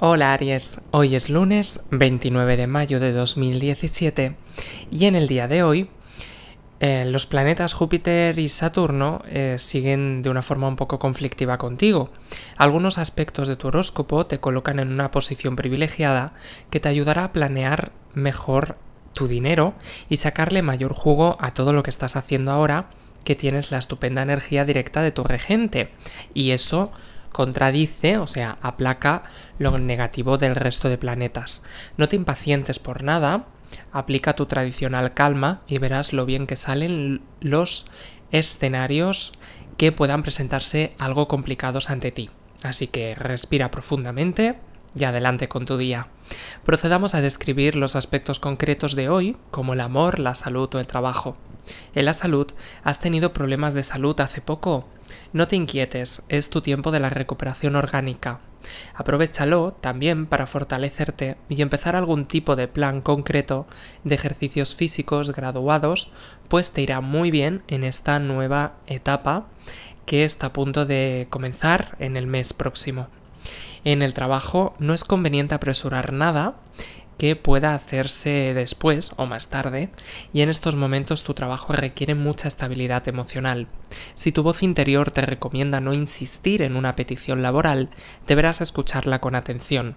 Hola Aries, hoy es lunes 29 de mayo de 2017 y en el día de hoy eh, los planetas Júpiter y Saturno eh, siguen de una forma un poco conflictiva contigo. Algunos aspectos de tu horóscopo te colocan en una posición privilegiada que te ayudará a planear mejor tu dinero y sacarle mayor jugo a todo lo que estás haciendo ahora que tienes la estupenda energía directa de tu regente y eso contradice, o sea, aplaca lo negativo del resto de planetas. No te impacientes por nada, aplica tu tradicional calma y verás lo bien que salen los escenarios que puedan presentarse algo complicados ante ti. Así que respira profundamente y adelante con tu día. Procedamos a describir los aspectos concretos de hoy, como el amor, la salud o el trabajo en la salud, has tenido problemas de salud hace poco. No te inquietes, es tu tiempo de la recuperación orgánica. Aprovechalo también para fortalecerte y empezar algún tipo de plan concreto de ejercicios físicos graduados, pues te irá muy bien en esta nueva etapa que está a punto de comenzar en el mes próximo. En el trabajo no es conveniente apresurar nada que pueda hacerse después o más tarde, y en estos momentos tu trabajo requiere mucha estabilidad emocional. Si tu voz interior te recomienda no insistir en una petición laboral, deberás escucharla con atención.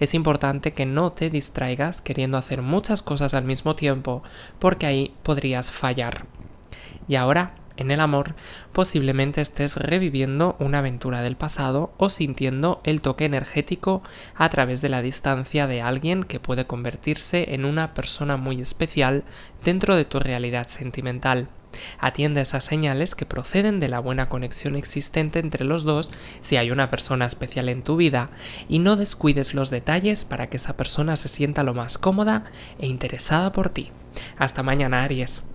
Es importante que no te distraigas queriendo hacer muchas cosas al mismo tiempo, porque ahí podrías fallar. Y ahora en el amor, posiblemente estés reviviendo una aventura del pasado o sintiendo el toque energético a través de la distancia de alguien que puede convertirse en una persona muy especial dentro de tu realidad sentimental. Atiende esas señales que proceden de la buena conexión existente entre los dos si hay una persona especial en tu vida y no descuides los detalles para que esa persona se sienta lo más cómoda e interesada por ti. Hasta mañana, Aries.